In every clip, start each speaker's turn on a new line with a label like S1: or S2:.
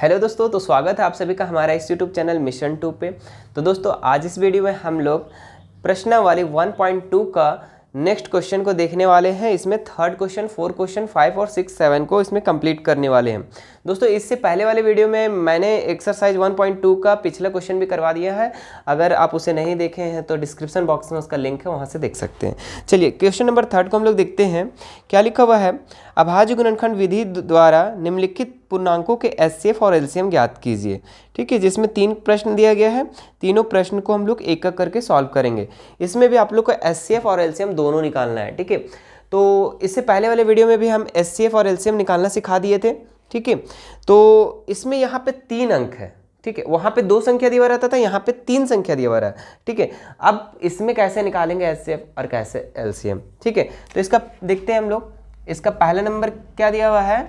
S1: Hello दोस्तों तो स्वागत है आप सभी का हमारा इस यूट्यूब चैनल मिशन टू पे तो दोस्तों आज इस वीडियो में हम लोग प्रश्नावली 1.2 का नेक्स्ट क्वेश्चन को देखने वाले हैं इसमें third question four question five और सिक्स सेवन को इसमें कंप्लीट करने वाले हैं दोस्तों इससे पहले वाले वीडियो में मैंने एक्सरसाइज 1.2 का पिछला क्वेश्चन भी करवा दिया है अगर आप उसे नहीं देखे हैं तो डिस्क्रिप्शन बॉक्स में उसका लिंक है वहाँ से देख सकते हैं चलिए क्वेश्चन नंबर थर्ड को हम लोग देखते हैं क्या लिखा हुआ है अभाज्य गुणनखंड विधि द्वारा निम्नलिखित पूर्णांकों के एस और एलसीएम ज्ञात कीजिए ठीक है जिसमें तीन प्रश्न दिया गया है तीनों प्रश्न को हम लोग एक एक करके सॉल्व करेंगे इसमें भी आप लोग को एस और एलसीएम दोनों निकालना है ठीक है तो इससे पहले वाले वीडियो में भी हम एस और एलसीएम निकालना सिखा दिए थे ठीक है तो इसमें यहाँ पे तीन अंक है ठीक है वहाँ पे दो संख्या दिया रहता था यहाँ पे तीन संख्या दिया हुआ रहा है ठीक है अब इसमें कैसे निकालेंगे एस और कैसे एल ठीक है तो इसका देखते हैं हम लोग इसका पहला नंबर क्या दिया हुआ है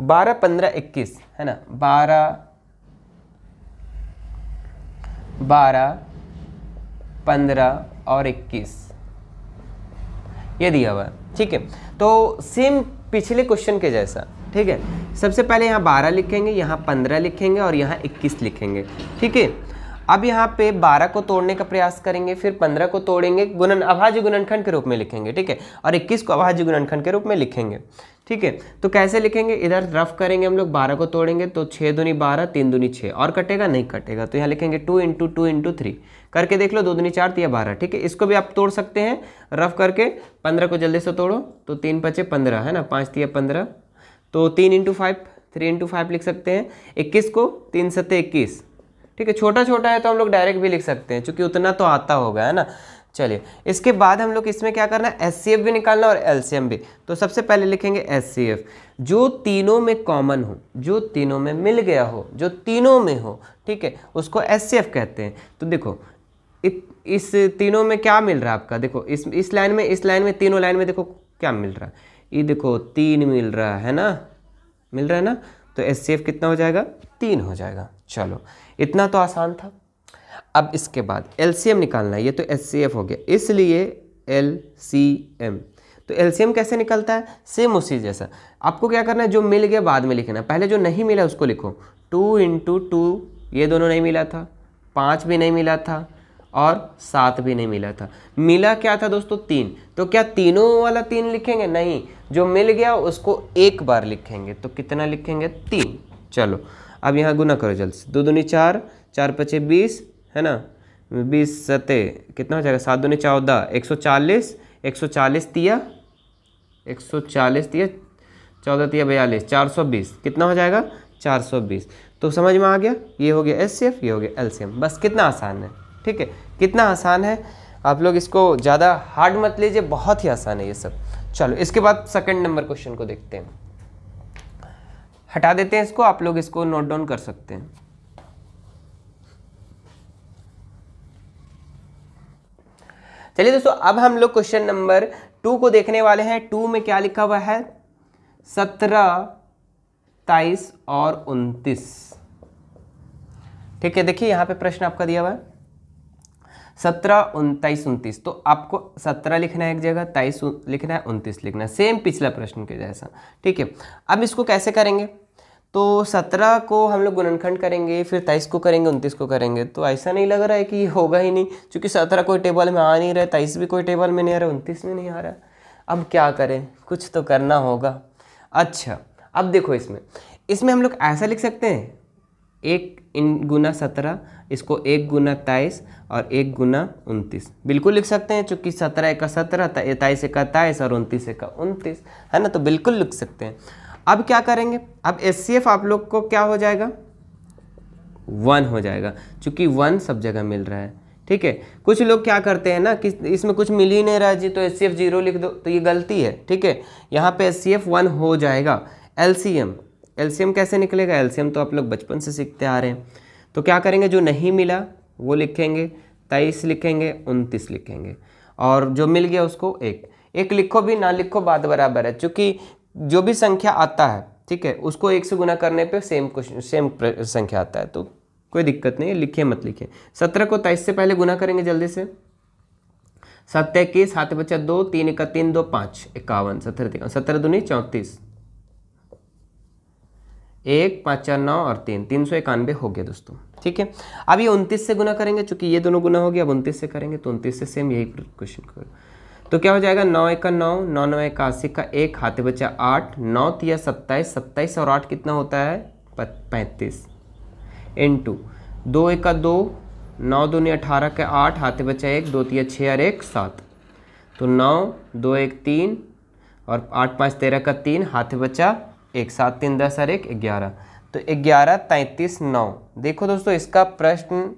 S1: बारह पंद्रह इक्कीस है ना बारह बारह पंद्रह और इक्कीस ये दिया हुआ है ठीक है तो सेम पिछले क्वेश्चन के जैसा ठीक है सबसे पहले यहाँ बारह लिखेंगे यहाँ पंद्रह लिखेंगे और यहाँ इक्कीस लिखेंगे ठीक है अब यहाँ पे 12 को तोड़ने का प्रयास करेंगे फिर 15 को तोड़ेंगे गुणन अभाज्य गुणनखंड के रूप में लिखेंगे ठीक है और 21 को अभाज्य गुणनखंड के रूप में लिखेंगे ठीक है तो कैसे लिखेंगे इधर रफ करेंगे हम लोग बारह को तोड़ेंगे तो छः दूनी बारह तीन दूनी छः और कटेगा नहीं कटेगा तो यहाँ लिखेंगे two into two into three करके देख लो दो दूनी चार तीन तो बारह ठीक है इसको भी आप तोड़ सकते हैं रफ करके पंद्रह को जल्दी से तोड़ो तो तीन पचे पंद्रह है ना पाँच तीन तो पंद्रह तो तीन into five three into five लिख सकते हैं इक्कीस को तीन सत्ते इक्कीस ठीक है छोटा छोटा है तो हम लोग डायरेक्ट भी लिख सकते हैं क्योंकि उतना तो आता होगा है ना चलिए इसके बाद हम लोग इसमें क्या करना है एस भी निकालना और एल भी तो सबसे पहले लिखेंगे एस जो तीनों में कॉमन हो जो तीनों में मिल गया हो जो तीनों में हो ठीक है उसको एस कहते हैं तो देखो इस तीनों में क्या मिल रहा है आपका देखो इस इस लाइन में इस लाइन में तीनों लाइन में देखो क्या मिल रहा है ये देखो तीन मिल रहा है ना मिल रहा है ना तो एस कितना हो जाएगा तीन हो जाएगा चलो इतना तो आसान था अब इसके बाद एल निकालना है ये तो एचसीएफ हो गया इसलिए एल तो एल कैसे निकलता है सेम उसी जैसा आपको क्या करना है जो मिल गया बाद में लिखना पहले जो नहीं मिला उसको लिखो टू इंटू टू ये दोनों नहीं मिला था पाँच भी नहीं मिला था और सात भी नहीं मिला था मिला क्या था दोस्तों तीन तो क्या तीनों वाला तीन लिखेंगे नहीं जो मिल गया उसको एक बार लिखेंगे तो कितना लिखेंगे तीन चलो अब यहाँ गुना करो जल्द से दो दूनी चार चार पचे बीस है ना बीस सते कितना हो जाएगा सात दूनी चौदह एक सौ चालीस एक सौ चालीस तिया एक सौ चालीस तिया चौदह तिया बयालीस चार सौ बीस कितना हो जाएगा चार सौ बीस तो समझ में आ गया ये हो गया एस ये हो गया एल बस कितना आसान है ठीक है कितना आसान है आप लोग इसको ज़्यादा हार्ड मत लीजिए बहुत ही आसान है ये सब चलो इसके बाद सेकंड नंबर क्वेश्चन को देखते हैं हटा देते हैं इसको आप लोग इसको नोट डाउन कर सकते हैं चलिए दोस्तों अब हम लोग क्वेश्चन नंबर टू को देखने वाले हैं टू में क्या लिखा हुआ है सत्रह तेईस और उनतीस ठीक है देखिए यहां पे प्रश्न आपका दिया हुआ है सत्रह उनतीस उनतीस तो आपको सत्रह लिखना है एक जगह तेईस लिखना है उनतीस लिखना है सेम पिछला प्रश्न के जैसा ठीक है अब इसको कैसे करेंगे तो सत्रह को हम लोग गुणनखंड करेंगे फिर तेईस को करेंगे उनतीस को करेंगे तो ऐसा नहीं लग रहा है कि होगा ही नहीं क्योंकि सत्रह कोई टेबल में आ नहीं रहा तेईस भी कोई टेबल में नहीं आ रहा उनतीस में नहीं आ रहा अब क्या करें कुछ तो करना होगा अच्छा अब देखो इसमें इसमें हम लोग ऐसा लिख सकते हैं एक इन गुना सत्रह इसको एक गुना तेईस और एक गुना उनतीस बिल्कुल लिख सकते हैं चूँकि सत्रह का सत्रह तेईस का तेईस और उनतीस का उनतीस है ना तो बिल्कुल लिख सकते हैं अब क्या करेंगे अब एस आप लोग को क्या हो जाएगा वन हो जाएगा चूंकि वन सब जगह मिल रहा है ठीक है कुछ लोग क्या करते हैं ना कि इसमें कुछ मिल ही नहीं रहा जी तो एस सी एफ जीरो लिख दो तो ये गलती है ठीक है यहाँ पे एस सी एफ वन हो जाएगा L C M L C M कैसे निकलेगा एल सी एम तो आप लोग बचपन से सीखते आ रहे हैं तो क्या करेंगे जो नहीं मिला वो लिखेंगे तेईस लिखेंगे उनतीस लिखेंगे और जो मिल गया उसको एक एक लिखो भी ना लिखो बात बराबर है चूँकि जो भी संख्या आता है ठीक है उसको एक से गुना करने पे सेम क्वेश्चन सेम संख्या आता है तो कोई दिक्कत नहीं लिखे मत लिखे सत्रह को तेईस से पहले गुना करेंगे जल्दी से सत्य इक्कीस सात बच्चा दो तीन इक्का तीन दो पाँच इक्यावन सत्रह तिकावन सत्रह दुनी चौंतीस एक पाँच चार नौ और तीन तीन सौ इक्यानवे हो गया दोस्तों ठीक है अब ये उनतीस से गुना करेंगे चूंकि ये दोनों गुना हो गया अब उनतीस से करेंगे तो उनतीस से सेम यही क्वेश्चन करो तो क्या हो जाएगा नौ एक नौ नौ नौ इक्यासी का एक हाथ बचा आठ नौ तिया सत्ताईस सत्ताईस और आठ कितना होता है पैंतीस इंटू दो एक दो नौ दूनी अठारह का आठ हाथे बचा एक दो तिया छः और एक सात तो नौ दो एक तीन और आठ पाँच तेरह का तीन हाथ बचा एक सात तीन दस और एक ग्यारह तो ग्यारह तैंतीस नौ देखो दोस्तों इसका प्रश्न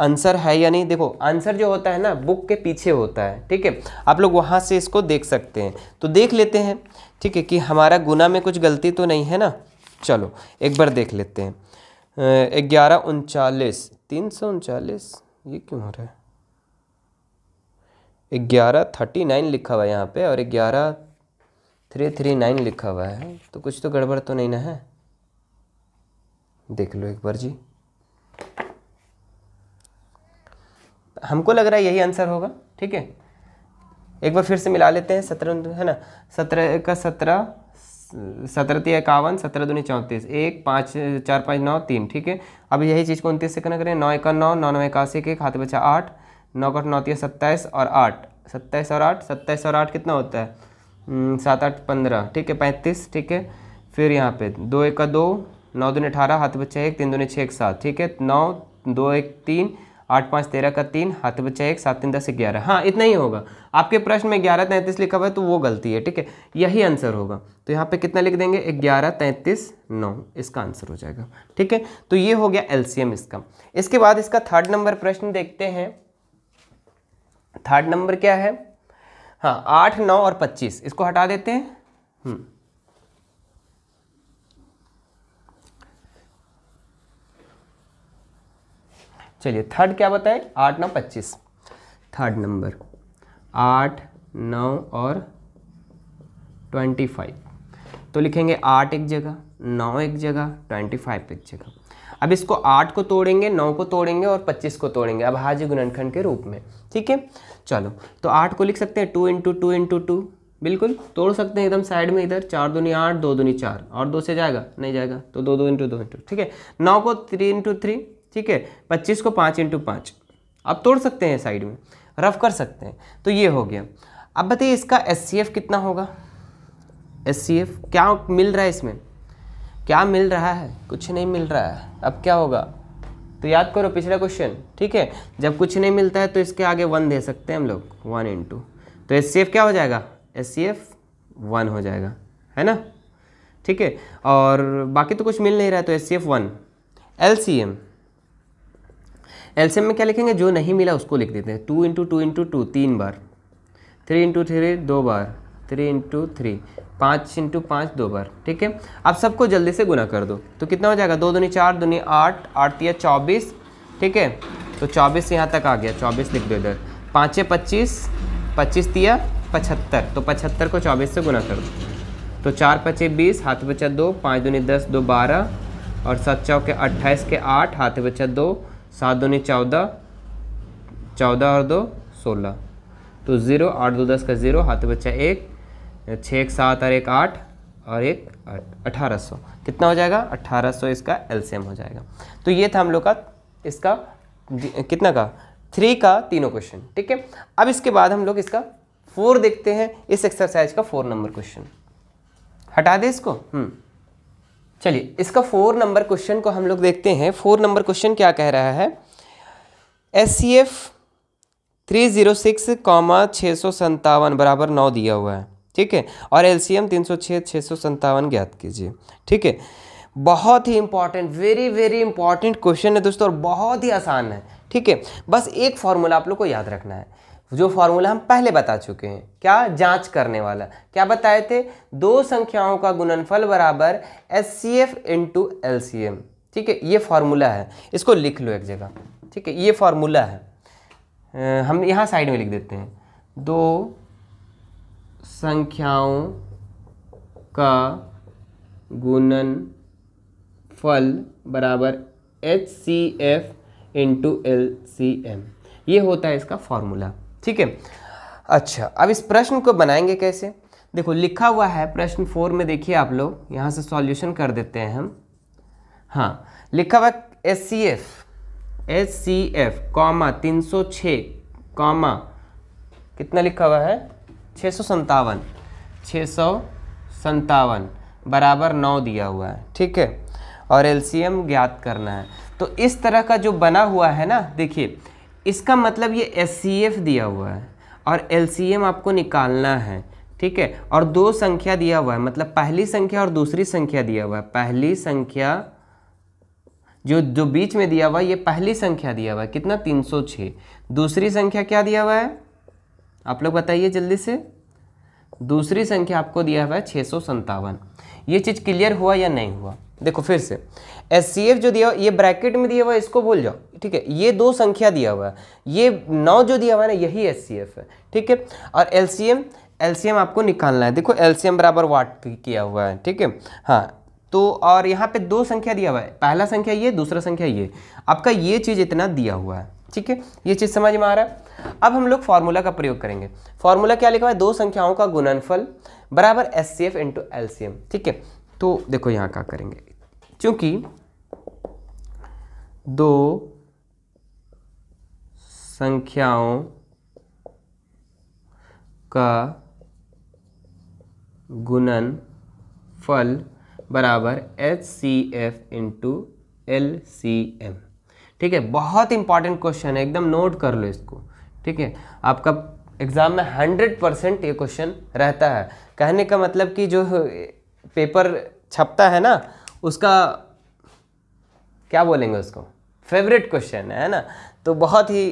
S1: आंसर है या नहीं देखो आंसर जो होता है ना बुक के पीछे होता है ठीक है आप लोग वहाँ से इसको देख सकते हैं तो देख लेते हैं ठीक है कि हमारा गुना में कुछ गलती तो नहीं है ना चलो एक बार देख लेते हैं ग्यारह उनचालीस तीन सौ उनचालीस ये क्यों हो रहा है ग्यारह थर्टी नाइन लिखा हुआ है यहाँ पे और ग्यारह थ्री थ्री नाइन लिखा हुआ है तो कुछ तो गड़बड़ तो नहीं ना है देख लो एक बार जी हमको लग रहा है यही आंसर होगा ठीक है एक बार फिर से मिला लेते हैं सत्रह है ना सत्रह का सत्रह सत्रह तीन इक्यावन सत्रह दूनी चौंतीस एक पाँच चार पाँच नौ तीन ठीक है अब यही चीज़ को उनतीस से करना करें नौ इक्का नौ नौ नौ इक्यासी के हाथ बचा आठ नौ का नौती है सत्ताईस और आठ सत्ताईस और आठ सत्ताईस और आठ कितना होता है हम्म, सात आठ पंद्रह ठीक है पैंतीस ठीक है फिर यहाँ पे दो एक का दो नौ दूनी अठारह हाथ बच्चा एक तीन दूनी छः एक सात ठीक है नौ दो एक तीन आठ पाँच तेरह का तीन हाथ बच्चा एक सात तीन दस ग्यारह हाँ इतना ही होगा आपके प्रश्न में ग्यारह तैंतीस लिखा हुआ है तो वो गलती है ठीक है यही आंसर होगा तो यहाँ पे कितना लिख देंगे ग्यारह तैंतीस नौ इसका आंसर हो जाएगा ठीक है तो ये हो गया एलसीएम इसका इसके बाद इसका थर्ड नंबर प्रश्न देखते हैं थर्ड नंबर क्या है हाँ आठ नौ और पच्चीस इसको हटा देते हैं हम्म। चलिए थर्ड क्या बताएं आठ नौ पच्चीस थर्ड नंबर आठ नौ और ट्वेंटी फाइव तो लिखेंगे आठ एक जगह नौ एक जगह ट्वेंटी फाइव एक जगह अब इसको आठ को तोड़ेंगे नौ को तोड़ेंगे और पच्चीस को तोड़ेंगे अब हाजी गुणनखंड के रूप में ठीक है चलो तो आठ को लिख सकते हैं two into two into two बिल्कुल तोड़ सकते हैं एकदम साइड में इधर चार दूनी आठ दो दूनी चार और दो से जाएगा नहीं जाएगा तो दो दो इंटू दो इंटू ठीक है नौ को थ्री इंटू थ्री ठीक है पच्चीस को पाँच इंटू पाँच आप तोड़ सकते हैं साइड में रफ कर सकते हैं तो ये हो गया अब बताइए इसका एस कितना होगा एस क्या मिल रहा है इसमें क्या मिल रहा है कुछ नहीं मिल रहा है अब क्या होगा तो याद करो पिछला क्वेश्चन ठीक है जब कुछ नहीं मिलता है तो इसके आगे वन दे सकते हैं हम लोग वन इंटू तो एस क्या हो जाएगा एस वन हो जाएगा है ना ठीक है और बाकी तो कुछ मिल नहीं रहा है तो S C F one L C M एल्सियम में क्या लिखेंगे जो नहीं मिला उसको लिख देते हैं two into two into two तीन बार थ्री इंटू थ्री दो बार थ्री इंटू थ्री पाँच इंटू पाँच दो बार ठीक है आप सबको जल्दी से गुना कर दो तो कितना हो जाएगा दो दूनी चार दूनी आठ आठ या चौबीस ठीक है तो चौबीस यहाँ तक आ गया चौबीस लिख दो इधर पाँचे पच्चीस पच्चीस तिया पचहत्तर तो पचहत्तर को चौबीस से गुना कर दो तो चार पचे बीस हाथ बचा दो पाँच दूनी दस दो बारह और सात चौके अट्ठाईस के आठ हाथ बचा दो सात दूनी चौदह चौदह और दो सोलह तो ज़ीरो आठ दो दस का ज़ीरो हाथ बच्चा एक छः एक सात और एक आठ और एक अठारह सौ कितना हो जाएगा अठारह सौ इसका एलसीएम हो जाएगा तो ये था हम लोग का इसका कितना का थ्री का तीनों क्वेश्चन ठीक है अब इसके बाद हम लोग इसका फोर देखते हैं इस एक्सरसाइज का फोर नंबर क्वेश्चन हटा दे इसको हम्म चलिए इसका फोर नंबर क्वेश्चन को हम लोग देखते हैं फोर नंबर क्वेश्चन क्या कह रहा है S C F three zero six comma छः सौ संतावन बराबर नौ दिया हुआ है ठीक है और एल सी एम तीन सौ छः छः सौ संतावन ज्ञात कीजिए ठीक है बहुत ही important very very important question है दोस्तों और बहुत ही आसान है ठीक है बस एक फॉर्मूला आप लोग को याद रखना है जो फार्मूला हम पहले बता चुके हैं क्या जांच करने वाला क्या बताए थे दो संख्याओं का गुणनफल बराबर S C F into L C M ठीक है ये फार्मूला है इसको लिख लो एक जगह ठीक है ये फार्मूला है हम यहाँ साइड में लिख देते हैं दो संख्याओं का गुणन फल बराबर H C F into L C M ये होता है इसका फॉर्मूला ठीक है अच्छा अब इस प्रश्न को बनाएंगे कैसे देखो लिखा हुआ है प्रश्न फोर में देखिए आप लोग यहाँ से सॉल्यूशन कर देते हैं हम हाँ लिखा हुआ S C F S C F comma तीन सौ छः कॉमा कितना लिखा हुआ है छः सौ संतावन छः सौ संतावन बराबर नौ दिया हुआ है ठीक है और एल ज्ञात करना है तो इस तरह का जो बना हुआ है ना देखिए इसका मतलब ये एस दिया हुआ है और एल आपको निकालना है ठीक है और दो संख्या दिया हुआ है मतलब पहली संख्या और दूसरी संख्या दिया हुआ है पहली संख्या जो जो बीच में दिया हुआ है ये पहली संख्या दिया हुआ है कितना 306 दूसरी संख्या क्या दिया हुआ है आप लोग बताइए जल्दी से दूसरी संख्या आपको दिया हुआ है छः ये चीज़ क्लियर हुआ या नहीं हुआ देखो फिर से एस सी एफ जो दिया हुआ ये ब्रैकेट में दिया हुआ है इसको भूल जाओ ठीक है ये दो संख्या दिया हुआ है ये नौ जो दिया हुआ है ना यही एस सी एफ है ठीक है और L C C M L M आपको निकालना है देखो एलसीएम बराबर वाट किया हुआ है ठीक है हाँ तो और यहाँ पे दो संख्या दिया हुआ है पहला संख्या ये दूसरा संख्या ये आपका ये चीज़ इतना दिया हुआ है ठीक है ये चीज़ समझ में आ रहा है अब हम लोग फार्मूला का प्रयोग करेंगे फार्मूला क्या लिखा हुआ है दो संख्याओं का गुणनफल बराबर S C F into L C M ठीक है तो देखो यहाँ क्या करेंगे क्योंकि दो संख्याओं का गुणन फल बराबर H C F into L C M ठीक है बहुत इंपॉर्टेंट क्वेश्चन है एकदम नोट कर लो इसको ठीक है आपका एग्ज़ाम में हंड्रेड परसेंट ये क्वेश्चन रहता है कहने का मतलब कि जो पेपर छपता है ना उसका क्या बोलेंगे उसको फेवरेट क्वेश्चन है ना तो बहुत ही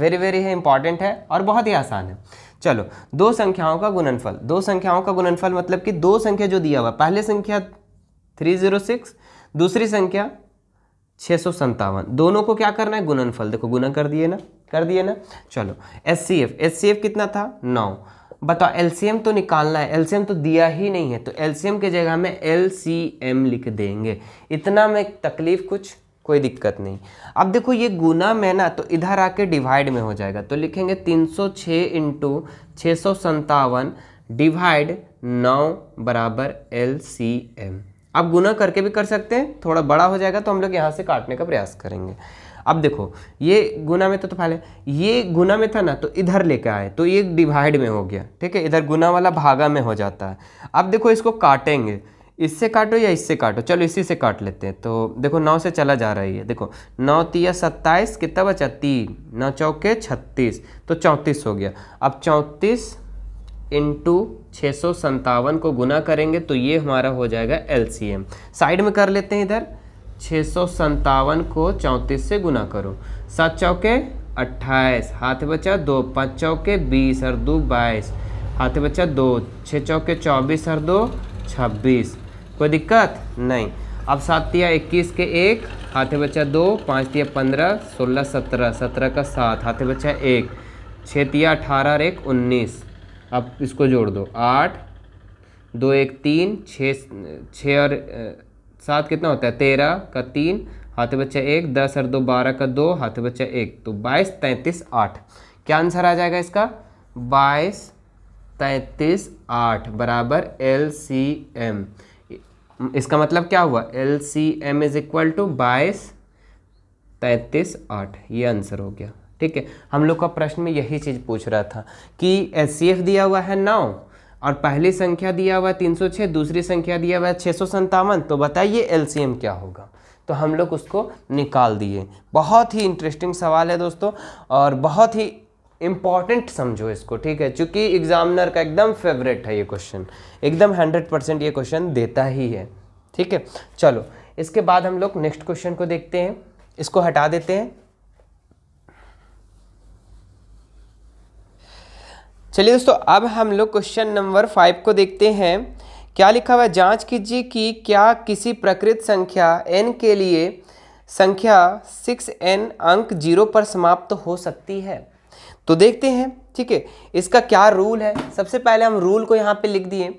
S1: वेरी वेरी है इंपॉर्टेंट है और बहुत ही आसान है चलो दो संख्याओं का गुणनफल दो संख्याओं का गुणनफल मतलब कि दो संख्या जो दिया हुआ पहले संख्या थ्री जीरो सिक्स दूसरी संख्या छः सौ संतावन दोनों को क्या करना है गुणनफल देखो गुना कर दिए ना कर दिए ना चलो S C F S C F कितना था नौ बताओ एलसीएम तो निकालना है एलसीएम तो दिया ही नहीं है तो एलसीएम की जगह में एलसीएम लिख देंगे इतना में तकलीफ कुछ कोई दिक्कत नहीं अब देखो ये गुना में ना तो इधर आके डिवाइड में हो जाएगा तो लिखेंगे तीन सौ छः इंटू छः सौ संतावन डिवाइड नौ बराबर एल सी एम आप गुना करके भी कर सकते हैं थोड़ा बड़ा हो जाएगा तो हम लोग यहाँ से काटने का प्रयास करेंगे अब देखो ये गुना में तो, तो है ये गुना में था ना तो इधर लेकर आए तो ये डिवाइड में हो गया ठीक है इधर गुना वाला भागा में हो जाता है अब देखो इसको काटेंगे इससे काटो या इससे काटो चलो इसी से काट लेते हैं तो देखो नौ से चला जा रही है देखो नौ तीया सत्ताईस कितना बचा तीन नौ चौके छत्तीस तो चौंतीस हो गया अब चौंतीस इंटू छः सौ संतावन को गुना करेंगे तो ये हमारा हो जाएगा एल साइड में कर लेते हैं इधर छः सौ को चौंतीस से गुना करो सात चौके अट्ठाईस हाथ बचा दो पाँच चौके बीस और दो बाईस हाथ बचा दो छः चौके चौबीस और दो छब्बीस कोई दिक्कत नहीं अब सात तिया इक्कीस के एक हाथे बचा दो पाँच तिया पंद्रह सोलह सत्रह सत्रह का सात हाथे बचा एक छः तिया अठारह और एक उन्नीस अब इसको जोड़ दो आठ दो एक तीन छः छः और सात कितना होता है तेरह का तीन हाथ बच्चा एक दस और दो बारह का दो हाथ बच्चा एक तो बाईस तैंतीस आठ क्या आंसर आ जाएगा इसका बाईस तैंतीस आठ बराबर एल सी एम इसका मतलब क्या हुआ L C M is equal to बाईस तैंतीस आठ ये आंसर हो गया ठीक है हम लोग का प्रश्न में यही चीज़ पूछ रहा था कि एस सी एफ दिया हुआ है नौ और पहली संख्या दिया हुआ है छः दूसरी संख्या दिया हुआ है छः तो बताइए एम क्या होगा तो हम लोग उसको निकाल दिए बहुत ही इंटरेस्टिंग सवाल है दोस्तों और बहुत ही इम्पॉर्टेंट समझो इसको ठीक है क्योंकि एग्जामिनर का एकदम फेवरेट है ये क्वेश्चन एकदम हंड्रेड परसेंट ये क्वेश्चन देता ही है ठीक है चलो इसके बाद हम लोग नेक्स्ट क्वेश्चन को देखते हैं इसको हटा देते हैं चलिए दोस्तों अब हम लोग क्वेश्चन नंबर फाइव को देखते हैं क्या लिखा हुआ है जाँच कीजिए कि क्या किसी प्रकृत संख्या एन के लिए संख्या सिक्स एन अंक जीरो पर समाप्त हो सकती है तो देखते हैं ठीक है इसका क्या रूल है सबसे पहले हम रूल को यहाँ पे लिख दिए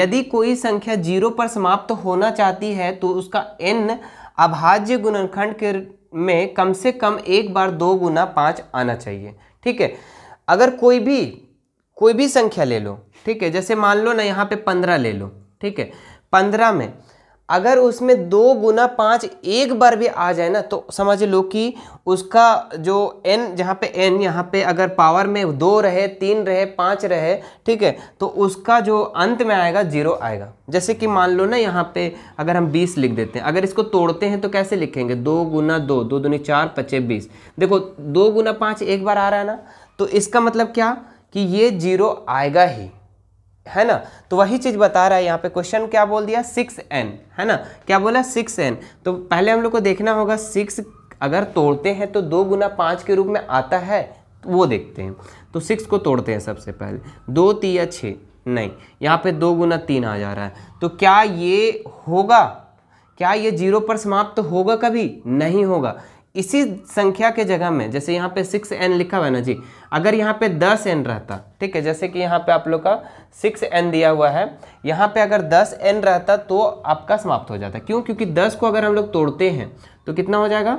S1: यदि कोई संख्या जीरो पर समाप्त होना चाहती है तो उसका एन अभाज्य गुणनखंड के में कम से कम एक बार दो गुना पाँच आना चाहिए ठीक है अगर कोई भी कोई भी संख्या ले लो ठीक है जैसे मान लो ना यहाँ पे पंद्रह ले लो ठीक है पंद्रह में अगर उसमें दो गुना पाँच एक बार भी आ जाए ना तो समझ लो कि उसका जो एन जहाँ पे एन यहाँ पे अगर पावर में दो रहे तीन रहे पाँच रहे ठीक है तो उसका जो अंत में आएगा जीरो आएगा जैसे कि मान लो ना यहाँ पे अगर हम बीस लिख देते हैं अगर इसको तोड़ते हैं तो कैसे लिखेंगे दो गुना दो दो दूनी चार पच्चे बीस देखो दो गुना पाँच एक बार आ रहा है ना तो इसका मतलब क्या कि ये जीरो आएगा ही है ना तो वही चीज़ बता रहा है यहाँ पे क्वेश्चन क्या बोल दिया सिक्स एन है ना क्या बोला सिक्स एन तो पहले हम लोग को देखना होगा सिक्स अगर तोड़ते हैं तो दो गुना पाँच के रूप में आता है तो वो देखते हैं तो सिक्स को तोड़ते हैं सबसे पहले दो या छः नहीं यहाँ पे दो गुना तीन आ जा रहा है तो क्या ये होगा क्या ये जीरो पर समाप्त तो होगा कभी नहीं होगा इसी संख्या के जगह में जैसे यहाँ पे सिक्स एन लिखा हुआ है ना जी अगर यहाँ पे दस एन रहता ठीक है जैसे कि यहाँ पे आप लोग का सिक्स एन दिया हुआ है यहाँ पे अगर दस एन रहता तो आपका समाप्त हो जाता क्यों क्योंकि दस को अगर हम लोग तोड़ते हैं तो कितना हो जाएगा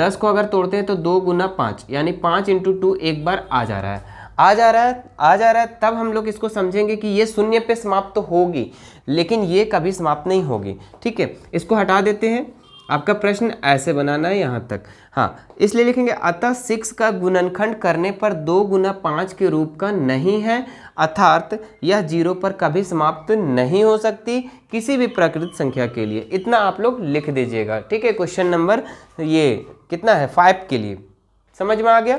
S1: दस को अगर तोड़ते हैं तो दो गुना पाँच यानी पाँच इंटू टू एक बार आ जा रहा है आ जा रहा है आ जा रहा है तब हम लोग इसको समझेंगे कि ये शून्य पे समाप्त तो होगी लेकिन ये कभी समाप्त नहीं होगी ठीक है इसको हटा देते हैं आपका प्रश्न ऐसे बनाना है यहाँ तक हाँ इसलिए लिखेंगे अतः सिक्स का गुणनखंड करने पर दो गुना पाँच के रूप का नहीं है अर्थात यह जीरो पर कभी समाप्त नहीं हो सकती किसी भी प्राकृत संख्या के लिए इतना आप लोग लिख दीजिएगा ठीक है क्वेश्चन नंबर ये कितना है फाइव के लिए समझ में आ गया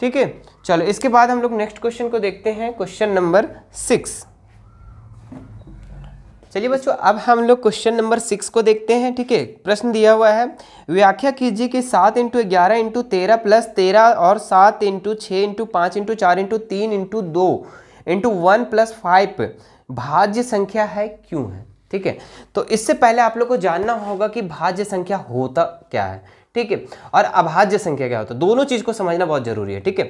S1: ठीक है चलो इसके बाद हम लोग नेक्स्ट क्वेश्चन को देखते हैं क्वेश्चन नंबर सिक्स चलिए बच्चों अब हम लोग क्वेश्चन नंबर सिक्स को देखते हैं ठीक है प्रश्न दिया हुआ है व्याख्या कीजिए कि सात इंटू ग्यारह इंटू तेरह प्लस तेरह और सात इंटू छः इंटू पाँच इंटू चार इंटू तीन इंटू दो इंटू वन प्लस फाइव भाज्य संख्या है क्यों है ठीक है तो इससे पहले आप लोग को जानना होगा कि भाज्य संख्या होता क्या है ठीक है और अभाज्य संख्या क्या होता है दोनों चीज़ को समझना बहुत जरूरी है ठीक है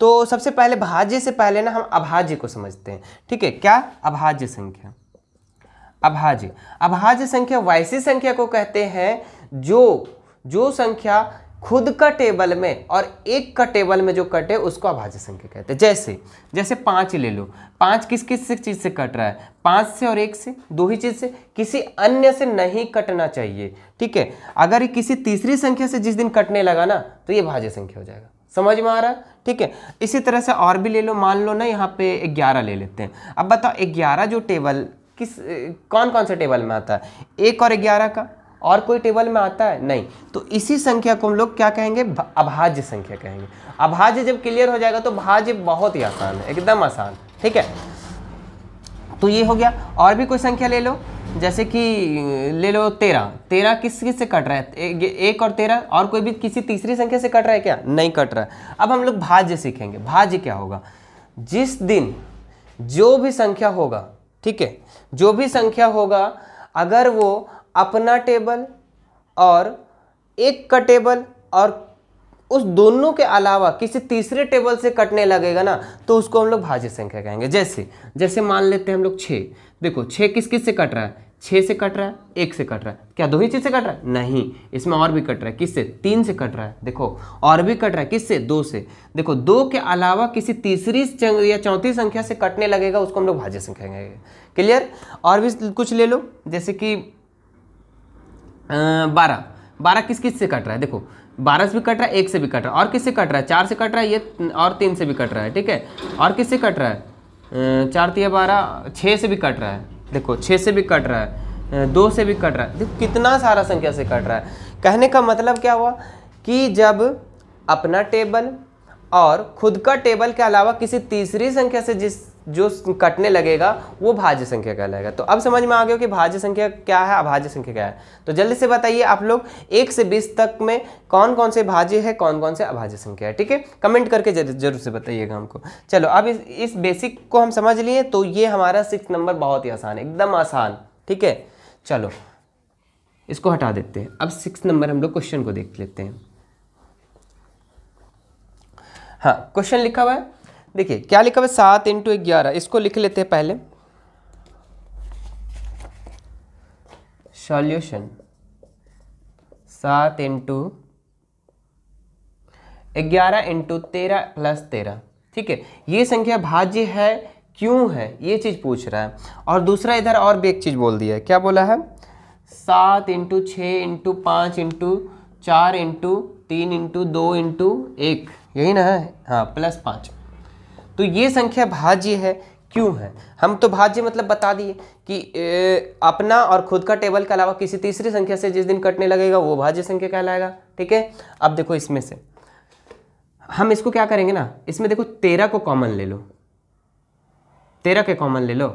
S1: तो सबसे पहले भाज्य से पहले ना हम अभाज्य को समझते हैं ठीक है क्या अभाज्य संख्या अभाज्य अभाज्य संख्या वैसी संख्या को कहते हैं जो जो संख्या खुद का टेबल में और एक का टेबल में जो कटे उसको अभाज्य संख्या कहते हैं जैसे जैसे पाँच ले लो पाँच किस किस से चीज़ से कट रहा है पाँच से और एक से दो ही चीज़ से किसी अन्य से नहीं कटना चाहिए ठीक है अगर ये किसी तीसरी संख्या से जिस दिन कटने लगा ना तो ये भाज्य संख्या हो जाएगा समझ में आ रहा है ठीक है इसी तरह से और भी ले लो मान लो ना यहाँ पे ग्यारह ले लेते हैं अब बताओ ग्यारह जो टेबल किस कौन कौन से टेबल में आता है एक और ग्यारह का और कोई टेबल में आता है नहीं तो इसी संख्या को हम लोग क्या कहेंगे अभाज्य संख्या कहेंगे अभाज्य जब क्लियर हो जाएगा तो भाज्य बहुत ही आसान है एकदम आसान ठीक है तो ये हो गया और भी कोई संख्या ले लो जैसे कि ले लो तेरह तेरह किस किस से कट रहा है ए, एक और तेरह और कोई भी किसी तीसरी संख्या से कट रहा है क्या नहीं कट रहा है अब हम लोग भाज्य सीखेंगे भाज्य क्या होगा जिस दिन जो भी संख्या होगा ठीक है जो भी संख्या होगा अगर वो अपना टेबल और एक का टेबल और उस दोनों के अलावा किसी तीसरे टेबल से कटने लगेगा ना तो उसको हम लोग भाज्य संख्या कहेंगे जैसे जैसे मान लेते हैं हम लोग छः देखो छः किस किस से कट रहा है छः से कट रहा है एक से कट रहा है क्या दो ही चीज़ से कट रहा है नहीं इसमें और भी कट रहा है किससे तीन से कट रहा है देखो और भी कट रहा है किससे दो से देखो दो के अलावा किसी तीसरी या चौथी संख्या से कटने लगेगा उसको हम लोग भाज्य संख्या कहेंगे क्लियर और भी कुछ ले लो जैसे कि बारह बारह किस किस से कट रहा है देखो बारह से भी कट रहा है एक से भी कट रहा है और किससे कट रहा है चार से कट रहा है ये और तीन से भी कट रहा है ठीक है और किससे कट रहा है चार तीन बारह छः से भी कट रहा है देखो छः से भी कट रहा है दो से भी कट रहा है देखो कितना सारा संख्या से कट रहा है कहने का मतलब क्या हुआ कि जब अपना टेबल और खुद का टेबल के अलावा किसी तीसरी संख्या से जिस जो कटने लगेगा वो भाज्य संख्या कहलाएगा तो अब समझ में आ गया कि भाज्य संख्या क्या है अभाज्य संख्या क्या है तो जल्दी से बताइए आप लोग एक से बीस तक में कौन कौन से भाज्य है कौन कौन से अभाज्य संख्या है ठीक है कमेंट करके जरूर से बताइएगा हमको चलो अब इस इस बेसिक को हम समझ लिए तो ये हमारा सिक्स नंबर बहुत ही आसान है एकदम आसान ठीक है चलो इसको हटा देते हैं अब सिक्स नंबर हम लोग क्वेश्चन को देख लेते हैं हाँ क्वेश्चन लिखा हुआ है देखिए क्या लिखा हुआ है सात इंटू ग्यारह इसको लिख लेते हैं पहले सॉल्यूशन सात इंटू ग्यारह इंटू तेरह प्लस तेरह ठीक है ये संख्या भाज्य है क्यों है ये चीज़ पूछ रहा है और दूसरा इधर और भी एक चीज़ बोल दिया है क्या बोला है सात इंटू छः इंटू पाँच इंटू चार इंटू तीन इंटू दो इंटू एक यही ना है हाँ प्लस पाँच तो ये संख्या भाज्य है क्यों है हम तो भाज्य मतलब बता दिए कि ए, अपना और खुद का टेबल के अलावा किसी तीसरी संख्या से जिस दिन कटने लगेगा वो भाज्य संख्या कहलाएगा ठीक है अब देखो इसमें से हम इसको क्या करेंगे ना इसमें देखो तेरह को कॉमन ले लो तेरह के कॉमन ले लो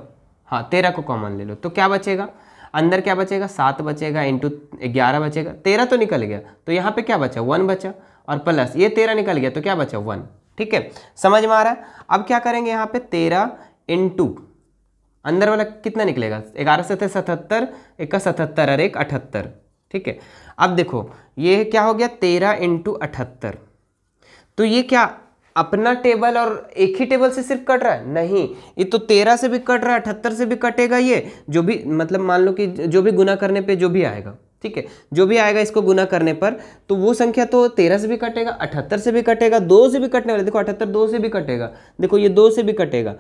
S1: हाँ तेरह को कॉमन ले लो तो क्या बचेगा अंदर क्या बचेगा सात बचेगा इंटू ग्यारह बचेगा तेरह तो निकल गया तो यहाँ पे क्या बचा वन बचा और प्लस ये तेरह निकल गया तो क्या बचा वन ठीक है समझ में आ रहा है अब क्या करेंगे यहाँ पे तेरह इंटू अंदर वाला कितना निकलेगा ग्यारह सतह सतहत्तर का सतहत्तर और एक अठहत्तर ठीक है अब देखो ये क्या हो गया तेरह इंटू अठहत्तर तो ये क्या अपना टेबल और एक ही टेबल से सिर्फ कट रहा है नहीं ये तो तेरह से भी कट रहा है अठहत्तर से भी कटेगा ये जो भी मतलब मान लो कि जो भी गुना करने पे जो भी आएगा ठीक है जो भी आएगा इसको गुना करने पर तो वो संख्या तो तेरह से भी कटेगा अठहत्तर से भी कटेगा दो से भी कटने वाला देखो अठहत्तर दो से भी कटेगा देखो ये दो से भी कटेगा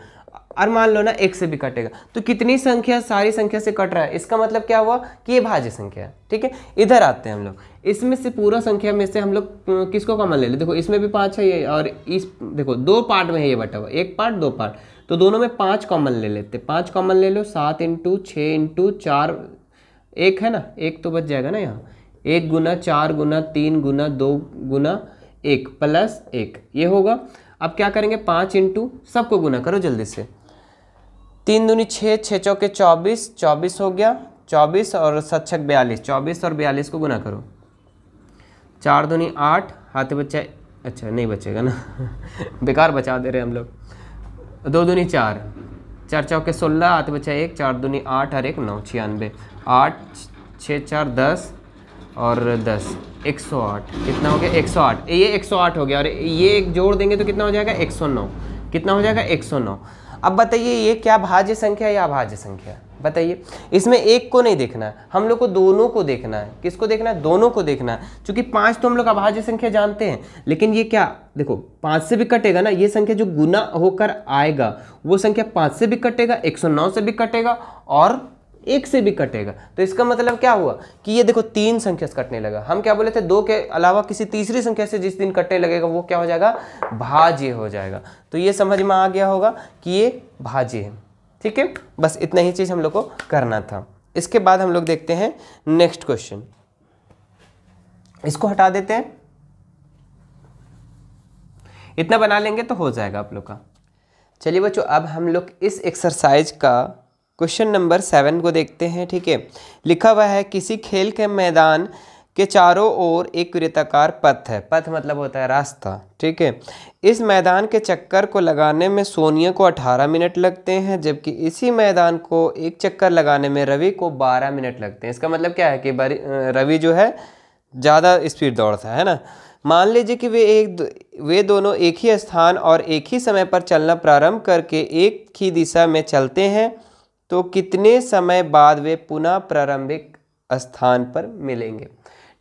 S1: और मान लो ना एक से भी कटेगा तो कितनी संख्या सारी संख्या से कट रहा है इसका मतलब क्या हुआ कि ये भाज्य संख्या है ठीक है इधर आते हैं हम लोग इसमें से पूरा संख्या में से हम लोग किसको कॉमन ले लें देखो इसमें भी पाँच है ये और इस देखो दो पार्ट में है ये बटा हुआ एक पार्ट दो पार्ट तो दोनों में पाँच कॉमन ले लेते पाँच कॉमन ले लो सात इंटू छः इंटू चार एक है ना एक तो बच जाएगा ना यहाँ एक गुना चार गुना तीन गुना दो गुना एक प्लस एक ये होगा अब क्या करेंगे पाँच इंटू सबको गुना करो जल्दी से तीन दूनी छः छः चौके चौबीस चौबीस हो गया चौबीस और सत छक बयालीस चौबीस और बयालीस को गुना करो चार दूनी आठ हाथ बच्चा अच्छा नहीं बचेगा ना बेकार बचा दे रहे हम लोग दो दूनी चार चार चौके सोलह आठ बचा एक चार दूनी आठ और एक नौ छियानवे आठ छः चार दस और दस एक सौ आठ कितना हो गया एक सौ आठ ये एक सौ आठ हो गया और ये एक जोड़ देंगे तो कितना हो जाएगा एक सौ नौ कितना हो जाएगा एक सौ नौ अब बताइए ये क्या भाज्य संख्या या अभाज्य संख्या बताइए इसमें एक को नहीं देखना है हम लोग को दोनों को देखना है किसको देखना है दोनों को देखना है क्योंकि पाँच तो हम लोग अभाज्य संख्या जानते हैं लेकिन ये क्या देखो पाँच से भी कटेगा ना ये संख्या जो गुना होकर आएगा वो संख्या पाँच से भी कटेगा 109 से भी कटेगा और एक से भी कटेगा तो इसका मतलब क्या हुआ कि ये देखो तीन संख्या से कटने लगा हम क्या बोले थे दो के अलावा किसी तीसरी संख्या से जिस दिन कटने लगेगा वो क्या हो जाएगा भाज्य हो जाएगा तो ये समझ में आ गया होगा कि ये भाज्य है ठीक है बस इतना ही चीज़ हम लोग को करना था इसके बाद हम लोग देखते हैं नेक्स्ट क्वेश्चन इसको हटा देते हैं इतना बना लेंगे तो हो जाएगा आप लोग का चलिए बच्चों अब हम लोग इस एक्सरसाइज का क्वेश्चन नंबर सेवन को देखते हैं ठीक है लिखा हुआ है किसी खेल के मैदान के चारों ओर एक वृत्ताकार पथ है पथ मतलब होता है रास्ता ठीक है इस मैदान के चक्कर को लगाने में सोनिया को 18 मिनट लगते हैं जबकि इसी मैदान को एक चक्कर लगाने में रवि को 12 मिनट लगते हैं इसका मतलब क्या है कि रवि जो है ज़्यादा स्पीड दौड़ता है ना मान लीजिए कि वे एक वे दोनों एक ही स्थान और एक ही समय पर चलना प्रारंभ करके एक ही दिशा में चलते हैं तो कितने समय बाद वे पुनः प्रारंभिक स्थान पर मिलेंगे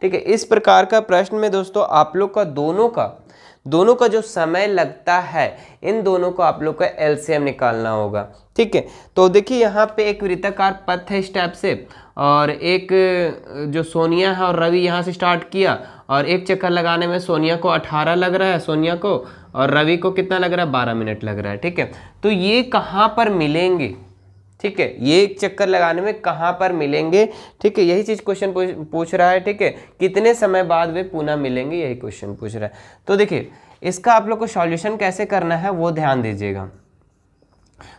S1: ठीक है इस प्रकार का प्रश्न में दोस्तों आप लोग का दोनों का दोनों का जो समय लगता है इन दोनों को आप लोग का एलसीएम निकालना होगा ठीक है तो देखिए यहाँ पे एक वृत्ताकार पथ है इस टाइप से और एक जो सोनिया है और रवि यहाँ से स्टार्ट किया और एक चक्कर लगाने में सोनिया को 18 लग रहा है सोनिया को और रवि को कितना लग रहा है 12 मिनट लग रहा है ठीक है तो ये कहाँ पर मिलेंगे ठीक है ये एक चक्कर लगाने में कहाँ पर मिलेंगे ठीक है यही चीज़ क्वेश्चन पूछ रहा है ठीक है कितने समय बाद वे पुनः मिलेंगे यही क्वेश्चन पूछ रहा है तो देखिए इसका आप लोग को सॉल्यूशन कैसे करना है वो ध्यान दीजिएगा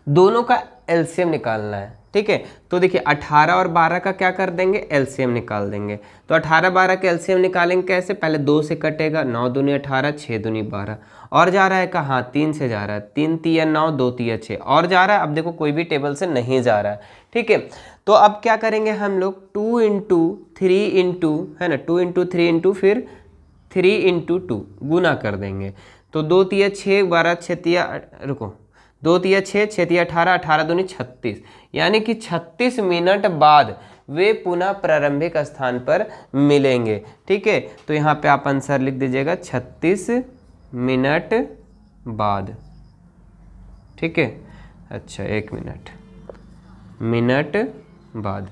S1: दोनों का एल्सियम निकालना है ठीक है तो देखिए 18 और 12 का क्या कर देंगे एलसीएम निकाल देंगे तो 18 12 का एलसीएम निकालेंगे कैसे पहले दो से कटेगा नौ दूनी अठारह छः दूनी बारह और जा रहा है कहाँ तीन से जा रहा है तीन तीन नौ दो तीय छः और जा रहा है अब देखो कोई भी टेबल से नहीं जा रहा है ठीक है तो अब क्या करेंगे हम लोग टू इंटू थ्री इंटू है ना टू इंटू थ्री इंटू फिर थ्री इंटू टू गुना कर देंगे तो दो तीय छः बारह छः तीय रुको दो तिया छः छः तिया अठारह अठारह दूनी छत्तीस यानी कि छत्तीस मिनट बाद वे पुनः प्रारंभिक स्थान पर मिलेंगे ठीक है तो यहाँ पे आप आंसर लिख दीजिएगा छत्तीस मिनट बाद ठीक है अच्छा एक मिनट मिनट बाद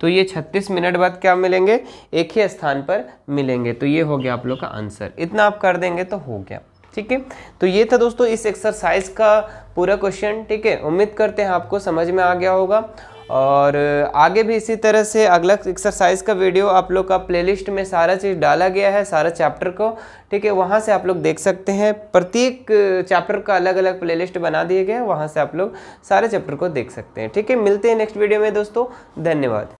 S1: तो ये 36 मिनट बाद क्या मिलेंगे एक ही स्थान पर मिलेंगे तो ये हो गया आप लोग का आंसर इतना आप कर देंगे तो हो गया ठीक है तो ये था दोस्तों इस एक्सरसाइज का पूरा क्वेश्चन ठीक है उम्मीद करते हैं आपको समझ में आ गया होगा और आगे भी इसी तरह से अगला एक्सरसाइज का वीडियो आप लोग का प्लेलिस्ट में सारा चीज़ डाला गया है सारा चैप्टर को ठीक है वहाँ से आप लोग देख सकते हैं प्रत्येक चैप्टर का अलग अलग प्लेलिस्ट बना दिए गए हैं वहाँ से आप लोग सारे चैप्टर को देख सकते हैं ठीक है मिलते हैं नेक्स्ट वीडियो में दोस्तों धन्यवाद